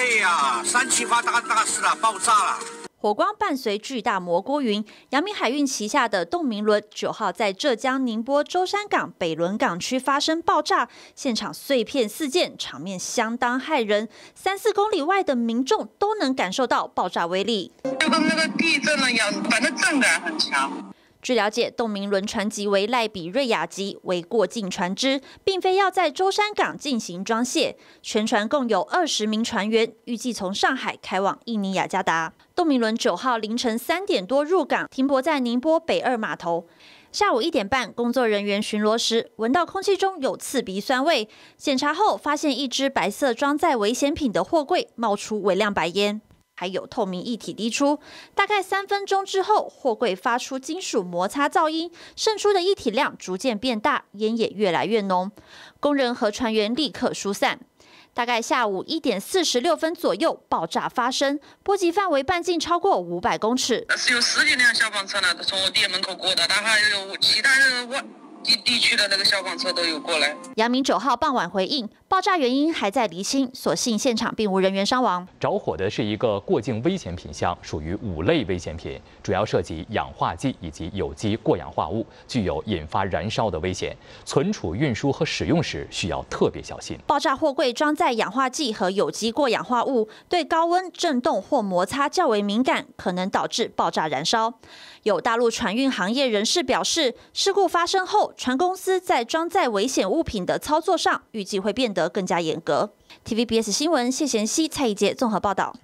哎呀，三七八，大大事了，爆炸了！火光伴随巨大蘑菇云，阳明海运旗下的动明轮九号在浙江宁波舟山港北仑港区发生爆炸，现场碎片四溅，场面相当骇人。三四公里外的民众都能感受到爆炸威力，就跟那个地震一样，反正震感很强。据了解，洞明轮船级为赖比瑞亚籍为过境船只，并非要在舟山港进行装卸。全船共有二十名船员，预计从上海开往印尼雅加达。洞明轮九号凌晨三点多入港，停泊在宁波北二码头。下午一点半，工作人员巡逻时闻到空气中有刺鼻酸味，检查后发现一只白色装载危险品的货柜冒出微量白烟。还有透明液体滴出，大概三分钟之后，货柜发出金属摩擦噪音，渗出的液体量逐渐变大，烟也越来越浓，工人和船员立刻疏散。大概下午一点四十六分左右，爆炸发生，波及范围半径超过五百公尺，是有十几辆消防车呢，从我店门口过的，然后还有其他的外地地区的那个消防车都有过来。阳明九号傍晚回应。爆炸原因还在厘清，所幸现场并无人员伤亡。着火的是一个过境危险品箱，属于五类危险品，主要涉及氧化剂以及有机过氧化物，具有引发燃烧的危险。存储、运输和使用时需要特别小心。爆炸货柜装载氧化剂和有机过氧化物，对高温、震动或摩擦较为敏感，可能导致爆炸燃烧。有大陆船运行业人士表示，事故发生后，船公司在装载危险物品的操作上预计会变得。得更加严格。TVBS 新闻谢贤熙、蔡义杰综合报道。